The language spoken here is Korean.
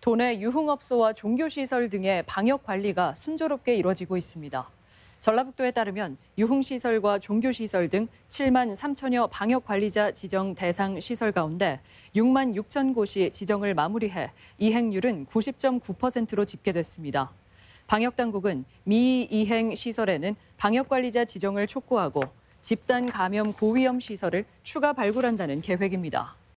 도내 유흥업소와 종교시설 등의 방역 관리가 순조롭게 이뤄지고 있습니다. 전라북도에 따르면 유흥시설과 종교시설 등 7만 3천여 방역관리자 지정 대상 시설 가운데 6만 6천 곳이 지정을 마무리해 이행률은 90.9%로 집계됐습니다. 방역당국은 미이행 시설에는 방역관리자 지정을 촉구하고 집단 감염 고위험 시설을 추가 발굴한다는 계획입니다.